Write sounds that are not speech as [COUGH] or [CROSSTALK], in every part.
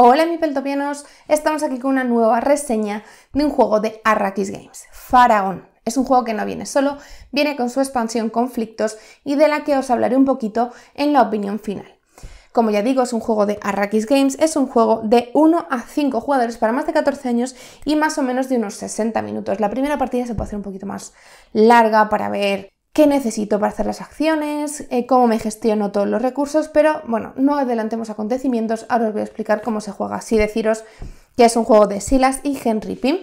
Hola mi peltopianos, estamos aquí con una nueva reseña de un juego de Arrakis Games, Faraón. Es un juego que no viene solo, viene con su expansión Conflictos y de la que os hablaré un poquito en la opinión final. Como ya digo, es un juego de Arrakis Games, es un juego de 1 a 5 jugadores para más de 14 años y más o menos de unos 60 minutos. La primera partida se puede hacer un poquito más larga para ver qué necesito para hacer las acciones, eh, cómo me gestiono todos los recursos, pero bueno, no adelantemos acontecimientos, ahora os voy a explicar cómo se juega, así deciros que es un juego de Silas y Henry Pim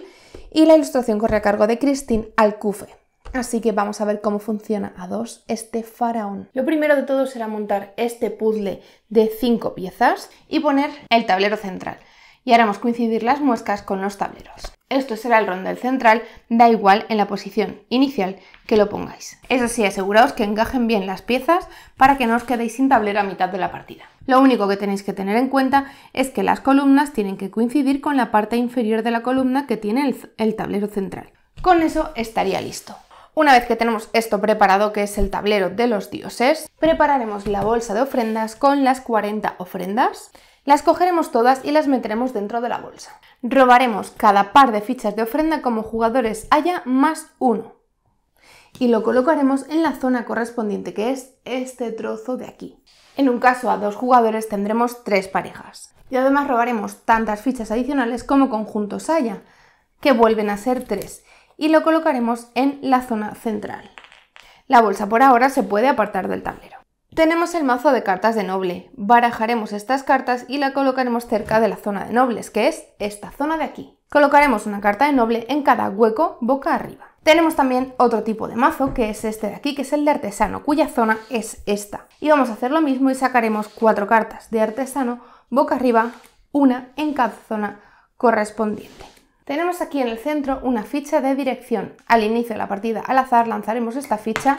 y la ilustración corre a cargo de Christine Alcufe. Así que vamos a ver cómo funciona a dos este faraón. Lo primero de todo será montar este puzzle de cinco piezas y poner el tablero central. Y haremos coincidir las muescas con los tableros. Esto será el rondel central, da igual en la posición inicial que lo pongáis. Es así, aseguraos que encajen bien las piezas para que no os quedéis sin tablero a mitad de la partida. Lo único que tenéis que tener en cuenta es que las columnas tienen que coincidir con la parte inferior de la columna que tiene el, el tablero central. Con eso estaría listo. Una vez que tenemos esto preparado, que es el tablero de los dioses, prepararemos la bolsa de ofrendas con las 40 ofrendas. Las cogeremos todas y las meteremos dentro de la bolsa. Robaremos cada par de fichas de ofrenda como jugadores haya más uno. Y lo colocaremos en la zona correspondiente, que es este trozo de aquí. En un caso a dos jugadores tendremos tres parejas. Y además robaremos tantas fichas adicionales como conjuntos haya, que vuelven a ser tres. Y lo colocaremos en la zona central. La bolsa por ahora se puede apartar del tablero. Tenemos el mazo de cartas de noble. Barajaremos estas cartas y la colocaremos cerca de la zona de nobles, que es esta zona de aquí. Colocaremos una carta de noble en cada hueco boca arriba. Tenemos también otro tipo de mazo, que es este de aquí, que es el de artesano, cuya zona es esta. Y vamos a hacer lo mismo y sacaremos cuatro cartas de artesano boca arriba, una en cada zona correspondiente. Tenemos aquí en el centro una ficha de dirección. Al inicio de la partida al azar lanzaremos esta ficha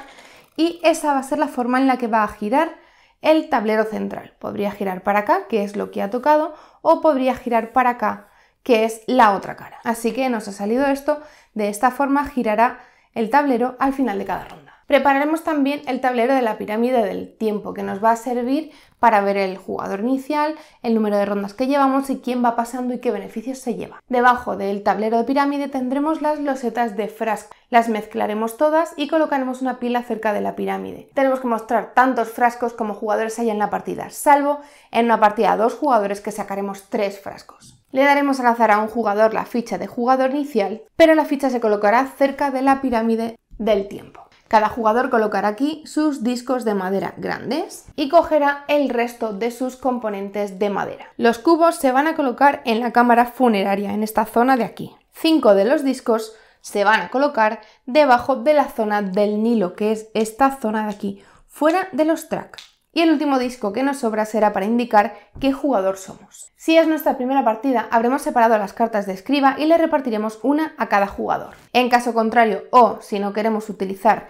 y esa va a ser la forma en la que va a girar el tablero central. Podría girar para acá, que es lo que ha tocado, o podría girar para acá, que es la otra cara. Así que nos ha salido esto, de esta forma girará el tablero al final de cada ronda. Prepararemos también el tablero de la pirámide del tiempo, que nos va a servir para ver el jugador inicial, el número de rondas que llevamos y quién va pasando y qué beneficios se lleva. Debajo del tablero de pirámide tendremos las losetas de frasco. Las mezclaremos todas y colocaremos una pila cerca de la pirámide. Tenemos que mostrar tantos frascos como jugadores haya en la partida, salvo en una partida a dos jugadores que sacaremos tres frascos. Le daremos al azar a un jugador la ficha de jugador inicial, pero la ficha se colocará cerca de la pirámide del tiempo. Cada jugador colocará aquí sus discos de madera grandes y cogerá el resto de sus componentes de madera. Los cubos se van a colocar en la cámara funeraria, en esta zona de aquí. Cinco de los discos se van a colocar debajo de la zona del Nilo, que es esta zona de aquí, fuera de los tracks y el último disco que nos sobra será para indicar qué jugador somos. Si es nuestra primera partida, habremos separado las cartas de escriba y le repartiremos una a cada jugador. En caso contrario, o si no queremos utilizar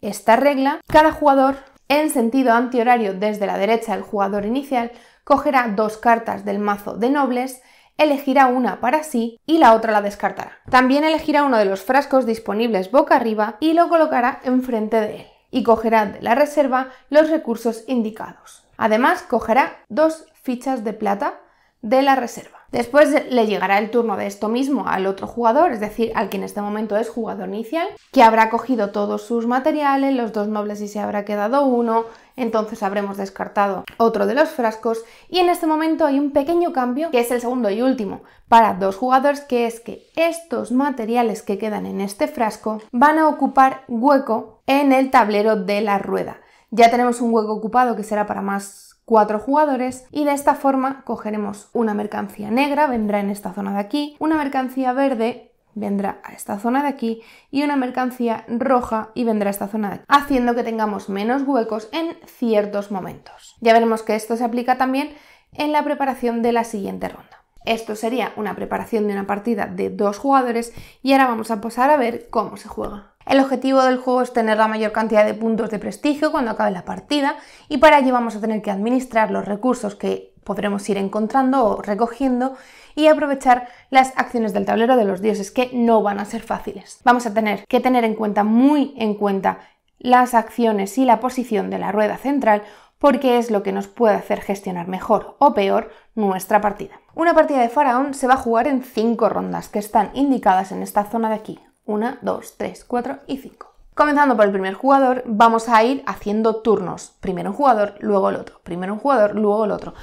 esta regla, cada jugador, en sentido antihorario desde la derecha del jugador inicial, cogerá dos cartas del mazo de nobles, elegirá una para sí y la otra la descartará. También elegirá uno de los frascos disponibles boca arriba y lo colocará enfrente de él y cogerá de la reserva los recursos indicados. Además, cogerá dos fichas de plata de la reserva. Después le llegará el turno de esto mismo al otro jugador, es decir, al que en este momento es jugador inicial, que habrá cogido todos sus materiales, los dos nobles y se habrá quedado uno, entonces habremos descartado otro de los frascos y en este momento hay un pequeño cambio que es el segundo y último para dos jugadores que es que estos materiales que quedan en este frasco van a ocupar hueco en el tablero de la rueda. Ya tenemos un hueco ocupado que será para más cuatro jugadores y de esta forma cogeremos una mercancía negra, vendrá en esta zona de aquí, una mercancía verde vendrá a esta zona de aquí y una mercancía roja y vendrá a esta zona de aquí, haciendo que tengamos menos huecos en ciertos momentos. Ya veremos que esto se aplica también en la preparación de la siguiente ronda. Esto sería una preparación de una partida de dos jugadores y ahora vamos a pasar a ver cómo se juega. El objetivo del juego es tener la mayor cantidad de puntos de prestigio cuando acabe la partida y para ello vamos a tener que administrar los recursos que podremos ir encontrando o recogiendo y aprovechar las acciones del tablero de los dioses que no van a ser fáciles. Vamos a tener que tener en cuenta, muy en cuenta, las acciones y la posición de la rueda central porque es lo que nos puede hacer gestionar mejor o peor nuestra partida. Una partida de faraón se va a jugar en 5 rondas que están indicadas en esta zona de aquí. 1, 2, 3, 4 y 5. Comenzando por el primer jugador, vamos a ir haciendo turnos. Primero un jugador, luego el otro. Primero un jugador, luego el otro.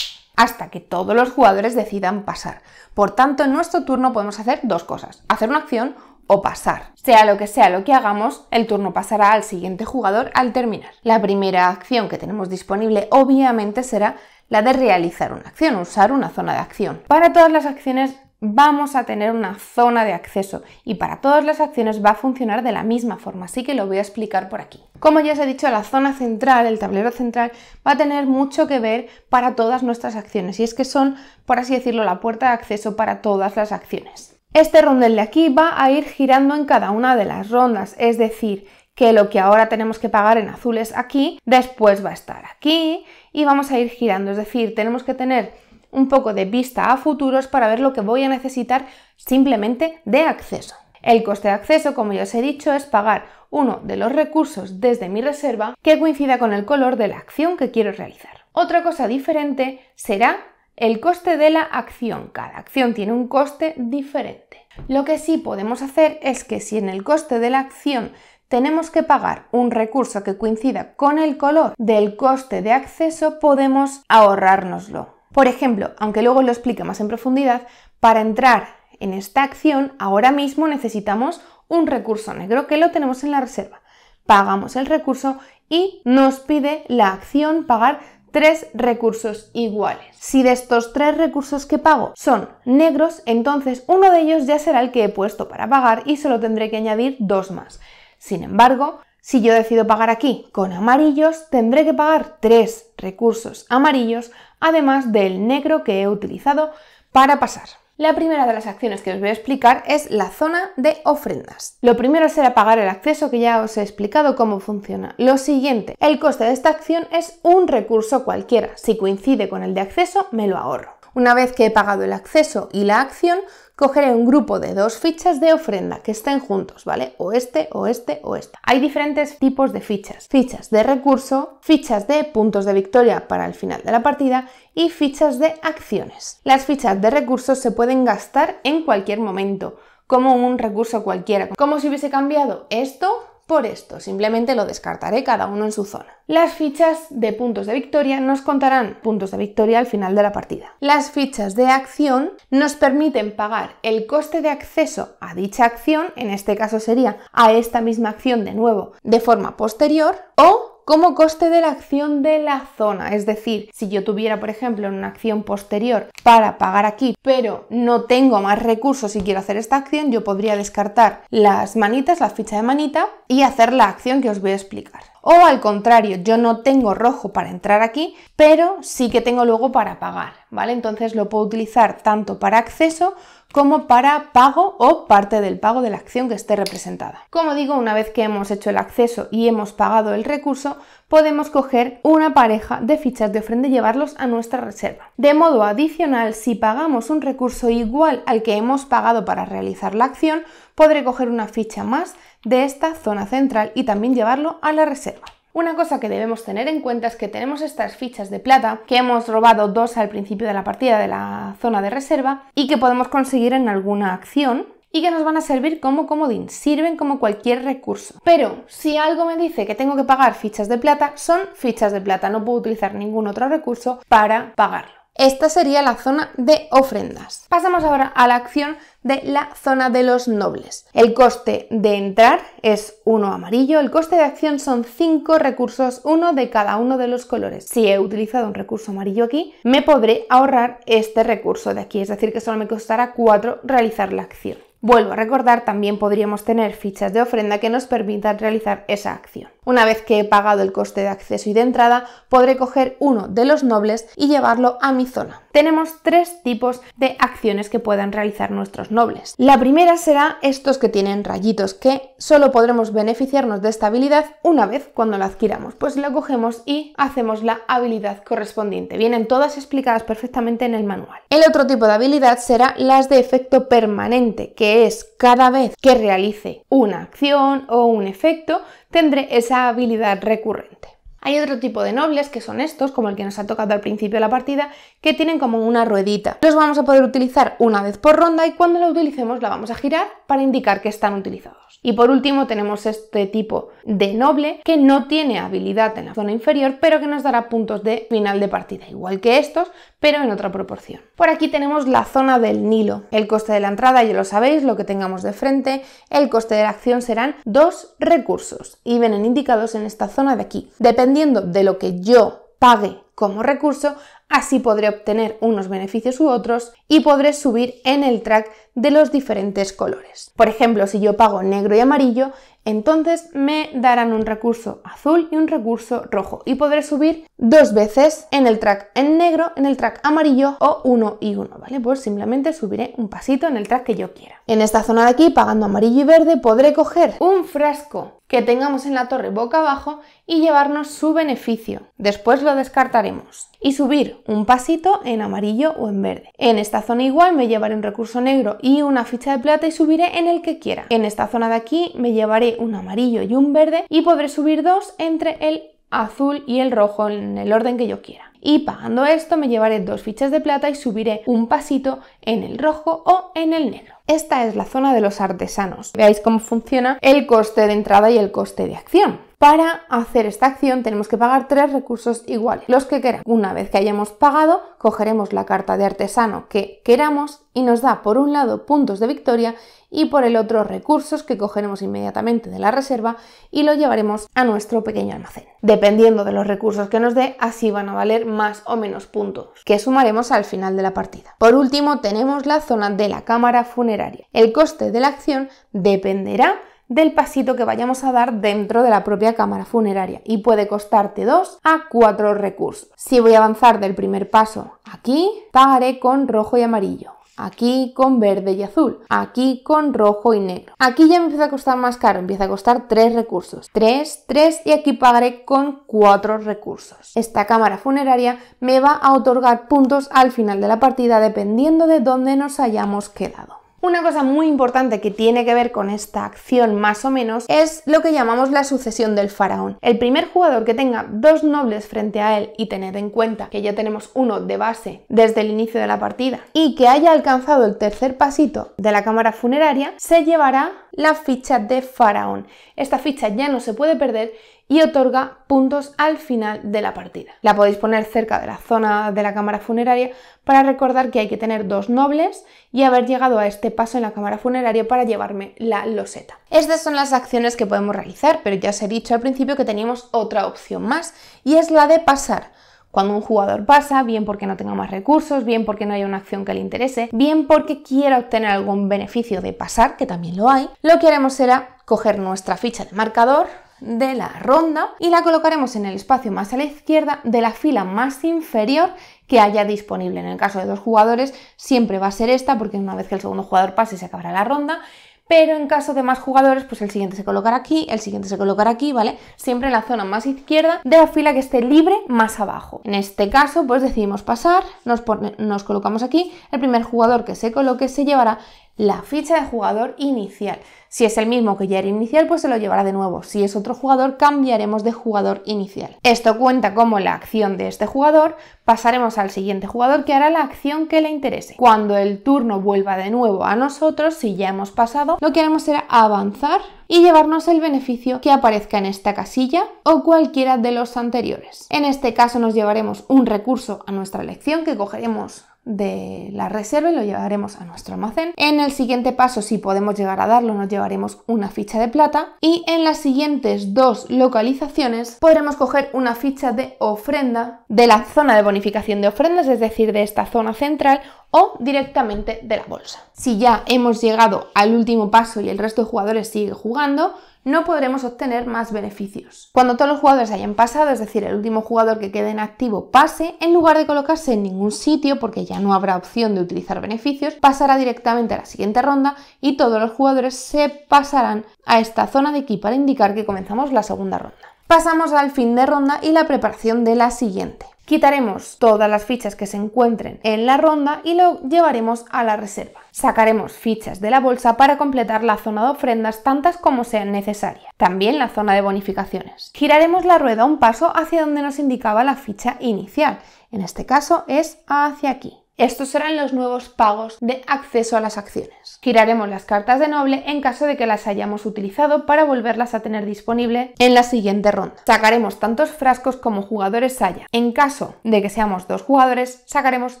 Hasta que todos los jugadores decidan pasar. Por tanto, en nuestro turno podemos hacer dos cosas. Hacer una acción o pasar. Sea lo que sea lo que hagamos, el turno pasará al siguiente jugador al terminar. La primera acción que tenemos disponible obviamente será la de realizar una acción, usar una zona de acción. Para todas las acciones vamos a tener una zona de acceso y para todas las acciones va a funcionar de la misma forma, así que lo voy a explicar por aquí. Como ya os he dicho, la zona central, el tablero central, va a tener mucho que ver para todas nuestras acciones y es que son, por así decirlo, la puerta de acceso para todas las acciones. Este rondel de aquí va a ir girando en cada una de las rondas, es decir, que lo que ahora tenemos que pagar en azul es aquí, después va a estar aquí y vamos a ir girando, es decir, tenemos que tener un poco de vista a futuros para ver lo que voy a necesitar simplemente de acceso. El coste de acceso, como ya os he dicho, es pagar uno de los recursos desde mi reserva que coincida con el color de la acción que quiero realizar. Otra cosa diferente será el coste de la acción. Cada acción tiene un coste diferente. Lo que sí podemos hacer es que si en el coste de la acción tenemos que pagar un recurso que coincida con el color del coste de acceso, podemos ahorrárnoslo. Por ejemplo, aunque luego lo explica más en profundidad, para entrar en esta acción ahora mismo necesitamos un recurso negro que lo tenemos en la reserva. Pagamos el recurso y nos pide la acción pagar tres recursos iguales. Si de estos tres recursos que pago son negros, entonces uno de ellos ya será el que he puesto para pagar y solo tendré que añadir dos más. Sin embargo, si yo decido pagar aquí con amarillos, tendré que pagar tres recursos amarillos, además del negro que he utilizado para pasar. La primera de las acciones que os voy a explicar es la zona de ofrendas. Lo primero será pagar el acceso, que ya os he explicado cómo funciona. Lo siguiente, el coste de esta acción es un recurso cualquiera. Si coincide con el de acceso, me lo ahorro. Una vez que he pagado el acceso y la acción, cogeré un grupo de dos fichas de ofrenda que estén juntos, ¿vale? O este, o este, o esta. Hay diferentes tipos de fichas. Fichas de recurso, fichas de puntos de victoria para el final de la partida y fichas de acciones. Las fichas de recursos se pueden gastar en cualquier momento, como un recurso cualquiera. Como si hubiese cambiado esto por esto, simplemente lo descartaré cada uno en su zona. Las fichas de puntos de victoria nos contarán puntos de victoria al final de la partida. Las fichas de acción nos permiten pagar el coste de acceso a dicha acción, en este caso sería a esta misma acción de nuevo de forma posterior, o como coste de la acción de la zona. Es decir, si yo tuviera, por ejemplo, una acción posterior para pagar aquí, pero no tengo más recursos y quiero hacer esta acción, yo podría descartar las manitas, la ficha de manita y hacer la acción que os voy a explicar. O al contrario, yo no tengo rojo para entrar aquí, pero sí que tengo luego para pagar, ¿vale? Entonces lo puedo utilizar tanto para acceso como para pago o parte del pago de la acción que esté representada. Como digo, una vez que hemos hecho el acceso y hemos pagado el recurso, podemos coger una pareja de fichas de ofrenda y llevarlos a nuestra reserva. De modo adicional, si pagamos un recurso igual al que hemos pagado para realizar la acción, podré coger una ficha más de esta zona central y también llevarlo a la reserva. Una cosa que debemos tener en cuenta es que tenemos estas fichas de plata, que hemos robado dos al principio de la partida de la zona de reserva y que podemos conseguir en alguna acción y que nos van a servir como comodín, sirven como cualquier recurso. Pero si algo me dice que tengo que pagar fichas de plata, son fichas de plata, no puedo utilizar ningún otro recurso para pagarlo. Esta sería la zona de ofrendas. Pasamos ahora a la acción de la zona de los nobles. El coste de entrar es uno amarillo, el coste de acción son 5 recursos, uno de cada uno de los colores. Si he utilizado un recurso amarillo aquí, me podré ahorrar este recurso de aquí, es decir, que solo me costará 4 realizar la acción. Vuelvo a recordar, también podríamos tener fichas de ofrenda que nos permitan realizar esa acción. Una vez que he pagado el coste de acceso y de entrada, podré coger uno de los nobles y llevarlo a mi zona. Tenemos tres tipos de acciones que puedan realizar nuestros nobles. La primera será estos que tienen rayitos, que solo podremos beneficiarnos de esta habilidad una vez cuando la adquiramos. Pues la cogemos y hacemos la habilidad correspondiente. Vienen todas explicadas perfectamente en el manual. El otro tipo de habilidad será las de efecto permanente, que es cada vez que realice una acción o un efecto, tendré esa habilidad recurrente. Hay otro tipo de nobles que son estos, como el que nos ha tocado al principio de la partida, que tienen como una ruedita. Los vamos a poder utilizar una vez por ronda y cuando la utilicemos la vamos a girar para indicar que están utilizados. Y por último tenemos este tipo de noble que no tiene habilidad en la zona inferior, pero que nos dará puntos de final de partida, igual que estos, pero en otra proporción. Por aquí tenemos la zona del Nilo. El coste de la entrada, ya lo sabéis, lo que tengamos de frente. El coste de la acción serán dos recursos y vienen indicados en esta zona de aquí. Dependiendo de lo que yo pague como recurso, así podré obtener unos beneficios u otros y podré subir en el track de los diferentes colores. Por ejemplo, si yo pago negro y amarillo, entonces me darán un recurso azul y un recurso rojo y podré subir dos veces en el track en negro, en el track amarillo o uno y uno, ¿vale? Pues simplemente subiré un pasito en el track que yo quiera. En esta zona de aquí, pagando amarillo y verde, podré coger un frasco que tengamos en la torre boca abajo y llevarnos su beneficio. Después lo descartaremos. Y subir un pasito en amarillo o en verde. En esta zona igual me llevaré un recurso negro y una ficha de plata y subiré en el que quiera. En esta zona de aquí me llevaré un amarillo y un verde y podré subir dos entre el azul y el rojo en el orden que yo quiera. Y pagando esto me llevaré dos fichas de plata y subiré un pasito en el rojo o en el negro. Esta es la zona de los artesanos. Veáis cómo funciona el coste de entrada y el coste de acción. Para hacer esta acción tenemos que pagar tres recursos iguales, los que queramos. Una vez que hayamos pagado, cogeremos la carta de artesano que queramos y nos da por un lado puntos de victoria y por el otro recursos que cogeremos inmediatamente de la reserva y lo llevaremos a nuestro pequeño almacén. Dependiendo de los recursos que nos dé, así van a valer más o menos puntos, que sumaremos al final de la partida. Por último, tenemos la zona de la cámara funeraria. El coste de la acción dependerá del pasito que vayamos a dar dentro de la propia cámara funeraria y puede costarte 2 a 4 recursos. Si voy a avanzar del primer paso aquí, pagaré con rojo y amarillo aquí con verde y azul, aquí con rojo y negro. Aquí ya me empieza a costar más caro, empieza a costar 3 recursos, 3, 3 y aquí pagaré con 4 recursos. Esta cámara funeraria me va a otorgar puntos al final de la partida dependiendo de dónde nos hayamos quedado. Una cosa muy importante que tiene que ver con esta acción más o menos es lo que llamamos la sucesión del faraón. El primer jugador que tenga dos nobles frente a él y tener en cuenta que ya tenemos uno de base desde el inicio de la partida y que haya alcanzado el tercer pasito de la cámara funeraria, se llevará la ficha de faraón. Esta ficha ya no se puede perder y otorga puntos al final de la partida. La podéis poner cerca de la zona de la cámara funeraria para recordar que hay que tener dos nobles y haber llegado a este paso en la cámara funeraria para llevarme la loseta. Estas son las acciones que podemos realizar, pero ya os he dicho al principio que teníamos otra opción más y es la de pasar cuando un jugador pasa, bien porque no tenga más recursos, bien porque no haya una acción que le interese, bien porque quiera obtener algún beneficio de pasar, que también lo hay, lo que haremos será coger nuestra ficha de marcador, de la ronda y la colocaremos en el espacio más a la izquierda de la fila más inferior que haya disponible. En el caso de dos jugadores siempre va a ser esta porque una vez que el segundo jugador pase se acabará la ronda, pero en caso de más jugadores, pues el siguiente se colocará aquí, el siguiente se colocará aquí, ¿vale? Siempre en la zona más izquierda de la fila que esté libre más abajo. En este caso, pues decidimos pasar, nos, nos colocamos aquí, el primer jugador que se coloque se llevará la ficha de jugador inicial. Si es el mismo que ya era inicial, pues se lo llevará de nuevo. Si es otro jugador, cambiaremos de jugador inicial. Esto cuenta como la acción de este jugador. Pasaremos al siguiente jugador que hará la acción que le interese. Cuando el turno vuelva de nuevo a nosotros, si ya hemos pasado, lo que haremos será avanzar y llevarnos el beneficio que aparezca en esta casilla o cualquiera de los anteriores. En este caso nos llevaremos un recurso a nuestra elección que cogeremos de la reserva y lo llevaremos a nuestro almacén. En el siguiente paso, si podemos llegar a darlo, nos llevaremos una ficha de plata y en las siguientes dos localizaciones podremos coger una ficha de ofrenda de la zona de bonificación de ofrendas, es decir, de esta zona central o directamente de la bolsa. Si ya hemos llegado al último paso y el resto de jugadores sigue jugando, no podremos obtener más beneficios. Cuando todos los jugadores hayan pasado, es decir, el último jugador que quede en activo pase, en lugar de colocarse en ningún sitio porque ya no habrá opción de utilizar beneficios, pasará directamente a la siguiente ronda y todos los jugadores se pasarán a esta zona de aquí para indicar que comenzamos la segunda ronda. Pasamos al fin de ronda y la preparación de la siguiente. Quitaremos todas las fichas que se encuentren en la ronda y lo llevaremos a la reserva. Sacaremos fichas de la bolsa para completar la zona de ofrendas tantas como sean necesarias. También la zona de bonificaciones. Giraremos la rueda un paso hacia donde nos indicaba la ficha inicial. En este caso es hacia aquí. Estos serán los nuevos pagos de acceso a las acciones. Giraremos las cartas de noble en caso de que las hayamos utilizado para volverlas a tener disponible en la siguiente ronda. Sacaremos tantos frascos como jugadores haya. En caso de que seamos dos jugadores, sacaremos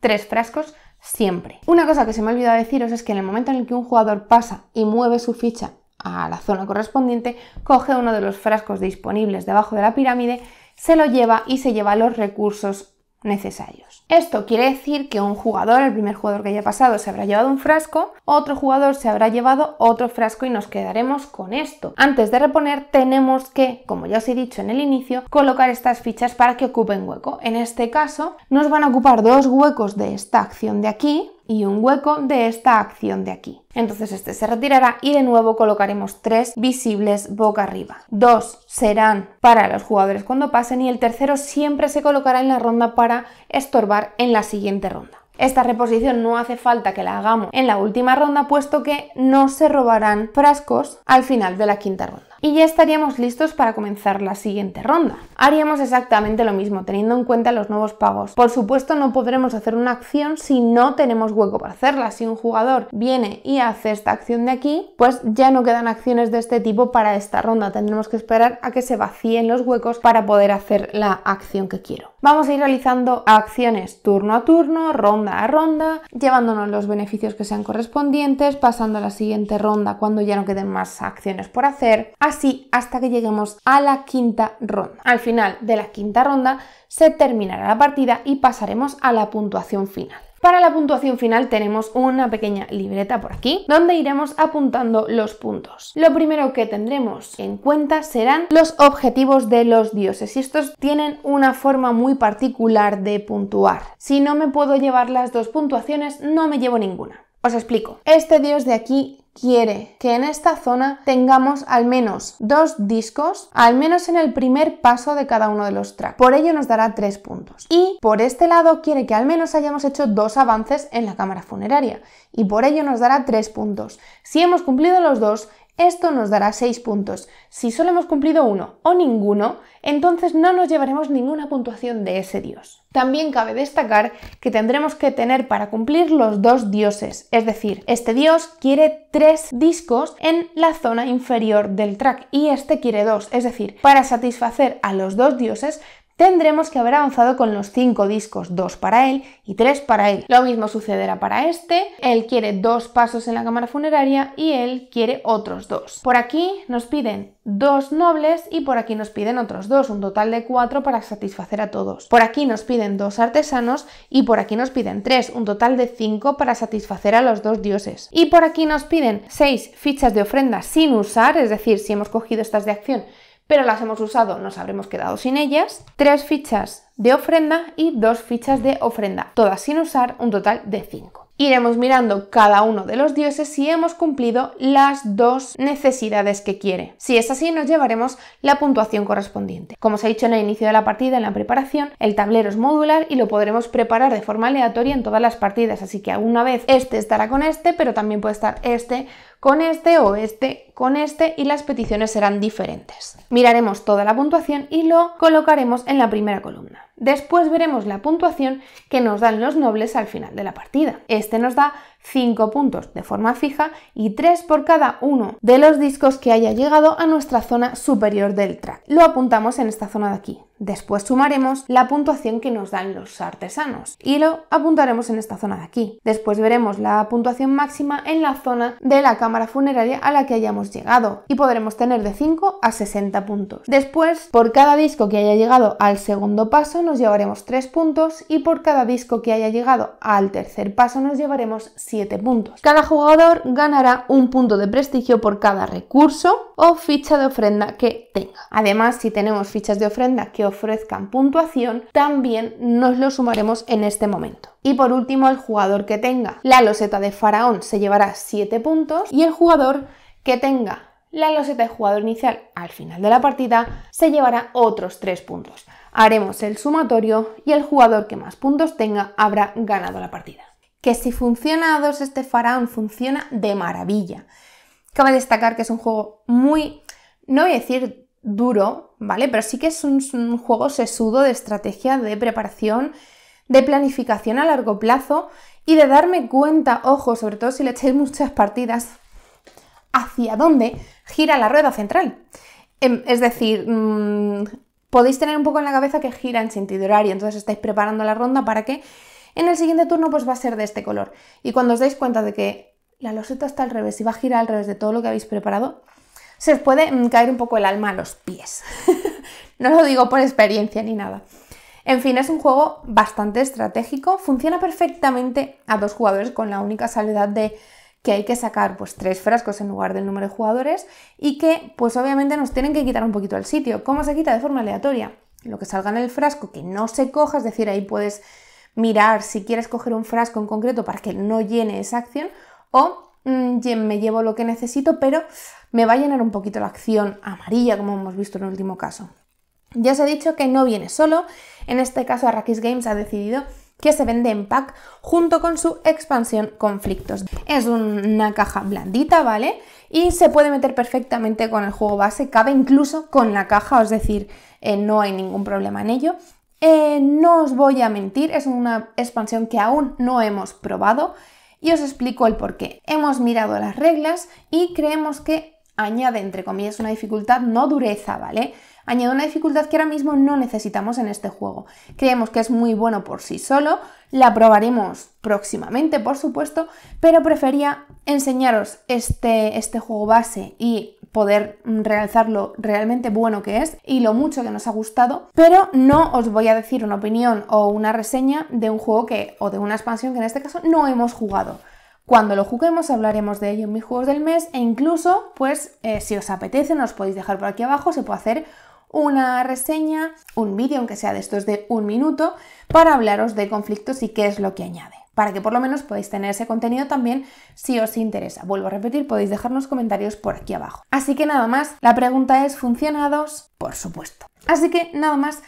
tres frascos siempre. Una cosa que se me ha olvidado deciros es que en el momento en el que un jugador pasa y mueve su ficha a la zona correspondiente, coge uno de los frascos disponibles debajo de la pirámide, se lo lleva y se lleva los recursos necesarios. Esto quiere decir que un jugador, el primer jugador que haya pasado, se habrá llevado un frasco, otro jugador se habrá llevado otro frasco y nos quedaremos con esto. Antes de reponer tenemos que, como ya os he dicho en el inicio, colocar estas fichas para que ocupen hueco. En este caso nos van a ocupar dos huecos de esta acción de aquí, y un hueco de esta acción de aquí. Entonces este se retirará y de nuevo colocaremos tres visibles boca arriba. Dos serán para los jugadores cuando pasen y el tercero siempre se colocará en la ronda para estorbar en la siguiente ronda. Esta reposición no hace falta que la hagamos en la última ronda puesto que no se robarán frascos al final de la quinta ronda y ya estaríamos listos para comenzar la siguiente ronda. Haríamos exactamente lo mismo, teniendo en cuenta los nuevos pagos. Por supuesto, no podremos hacer una acción si no tenemos hueco para hacerla. Si un jugador viene y hace esta acción de aquí, pues ya no quedan acciones de este tipo para esta ronda. Tendremos que esperar a que se vacíen los huecos para poder hacer la acción que quiero. Vamos a ir realizando acciones turno a turno, ronda a ronda, llevándonos los beneficios que sean correspondientes, pasando a la siguiente ronda cuando ya no queden más acciones por hacer, así hasta que lleguemos a la quinta ronda. Al final de la quinta ronda se terminará la partida y pasaremos a la puntuación final. Para la puntuación final tenemos una pequeña libreta por aquí donde iremos apuntando los puntos. Lo primero que tendremos en cuenta serán los objetivos de los dioses y estos tienen una forma muy particular de puntuar. Si no me puedo llevar las dos puntuaciones no me llevo ninguna. Os explico. Este dios de aquí quiere que en esta zona tengamos al menos dos discos, al menos en el primer paso de cada uno de los tracks. Por ello nos dará tres puntos. Y por este lado quiere que al menos hayamos hecho dos avances en la cámara funeraria. Y por ello nos dará tres puntos. Si hemos cumplido los dos, esto nos dará 6 puntos. Si solo hemos cumplido uno o ninguno, entonces no nos llevaremos ninguna puntuación de ese dios. También cabe destacar que tendremos que tener para cumplir los dos dioses, es decir, este dios quiere tres discos en la zona inferior del track y este quiere dos, es decir, para satisfacer a los dos dioses tendremos que haber avanzado con los cinco discos, dos para él y tres para él. Lo mismo sucederá para este, él quiere dos pasos en la cámara funeraria y él quiere otros dos. Por aquí nos piden dos nobles y por aquí nos piden otros dos, un total de cuatro para satisfacer a todos. Por aquí nos piden dos artesanos y por aquí nos piden tres, un total de cinco para satisfacer a los dos dioses. Y por aquí nos piden seis fichas de ofrenda sin usar, es decir, si hemos cogido estas de acción pero las hemos usado, nos habremos quedado sin ellas. Tres fichas de ofrenda y dos fichas de ofrenda, todas sin usar, un total de cinco. Iremos mirando cada uno de los dioses si hemos cumplido las dos necesidades que quiere. Si es así, nos llevaremos la puntuación correspondiente. Como os he dicho en el inicio de la partida, en la preparación, el tablero es modular y lo podremos preparar de forma aleatoria en todas las partidas, así que alguna vez este estará con este, pero también puede estar este con este o este con este y las peticiones serán diferentes. Miraremos toda la puntuación y lo colocaremos en la primera columna. Después veremos la puntuación que nos dan los nobles al final de la partida. Este nos da 5 puntos de forma fija y 3 por cada uno de los discos que haya llegado a nuestra zona superior del track. Lo apuntamos en esta zona de aquí. Después sumaremos la puntuación que nos dan los artesanos y lo apuntaremos en esta zona de aquí. Después veremos la puntuación máxima en la zona de la cámara funeraria a la que hayamos llegado y podremos tener de 5 a 60 puntos. Después, por cada disco que haya llegado al segundo paso nos llevaremos 3 puntos y por cada disco que haya llegado al tercer paso nos llevaremos 6 7 puntos. Cada jugador ganará un punto de prestigio por cada recurso o ficha de ofrenda que tenga. Además, si tenemos fichas de ofrenda que ofrezcan puntuación, también nos lo sumaremos en este momento. Y por último, el jugador que tenga la loseta de faraón se llevará 7 puntos y el jugador que tenga la loseta de jugador inicial al final de la partida se llevará otros 3 puntos. Haremos el sumatorio y el jugador que más puntos tenga habrá ganado la partida que si funciona a dos este faraón, funciona de maravilla. Cabe destacar que es un juego muy, no voy a decir duro, ¿vale? Pero sí que es un, juego sesudo de estrategia, de preparación, de planificación a largo plazo y de darme cuenta, ojo, sobre todo si le echáis muchas partidas, hacia dónde gira la rueda central. Em, es decir, mm, podéis tener un poco en la cabeza que gira en sentido horario, entonces estáis preparando la ronda para que en el siguiente turno pues va a ser de este color. Y cuando os dais cuenta de que la loseta está al revés y va a girar al revés de todo lo que habéis preparado, se os puede mm, caer un poco el alma a los pies. [LAUGHS] no lo digo por experiencia ni nada. En fin, es un juego bastante estratégico, funciona perfectamente a dos jugadores con la única salvedad de que hay que sacar pues tres frascos en lugar del número de jugadores y que pues obviamente nos tienen que quitar un poquito el sitio. ¿Cómo se quita? De forma aleatoria. Lo que salga en el frasco que no se coja, es decir, ahí puedes mirar si quieres coger un frasco en concreto para que no llene esa acción o mm, me llevo lo que necesito, pero me va a llenar un poquito la acción amarilla, como hemos visto en el último caso. Ya os he dicho que no viene solo, en este caso Arrakis Games ha decidido que se vende en pack junto con su expansión Conflictos. Es una caja blandita, ¿vale? Y se puede meter perfectamente con el juego base, cabe incluso con la caja, es decir, eh, no hay ningún problema en ello. Eh, no os voy a mentir, es una expansión que aún no hemos probado y os explico el por qué. Hemos mirado las reglas y creemos que añade, entre comillas, una dificultad, no dureza, ¿vale? Añade una dificultad que ahora mismo no necesitamos en este juego. Creemos que es muy bueno por sí solo, la probaremos próximamente, por supuesto, pero prefería enseñaros este, este juego base y poder realizar lo realmente bueno que es y lo mucho que nos ha gustado, pero no os voy a decir una opinión o una reseña de un juego que, o de una expansión que en este caso no hemos jugado. Cuando lo juguemos hablaremos de ello en mis juegos del mes e incluso, pues, eh, si os apetece, nos podéis dejar por aquí abajo, se puede hacer una reseña, un vídeo, aunque sea de estos de un minuto, para hablaros de conflictos y qué es lo que añade para que por lo menos podáis tener ese contenido también si os interesa. Vuelvo a repetir, podéis dejarnos comentarios por aquí abajo. Así que nada más, la pregunta es, ¿funcionados? Por supuesto. Así que nada más,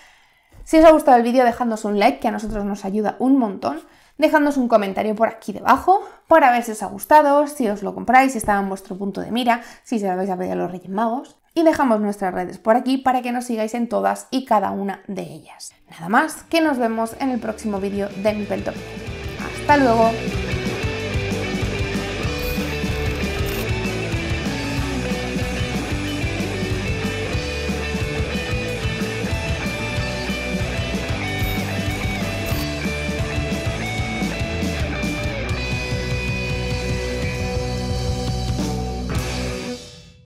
si os ha gustado el vídeo dejadnos un like, que a nosotros nos ayuda un montón Dejadnos un comentario por aquí debajo para ver si os ha gustado, si os lo compráis, si estaba en vuestro punto de mira, si se lo habéis a a los Reyes Magos. Y dejamos nuestras redes por aquí para que nos sigáis en todas y cada una de ellas. Nada más, que nos vemos en el próximo vídeo de mi hasta luego.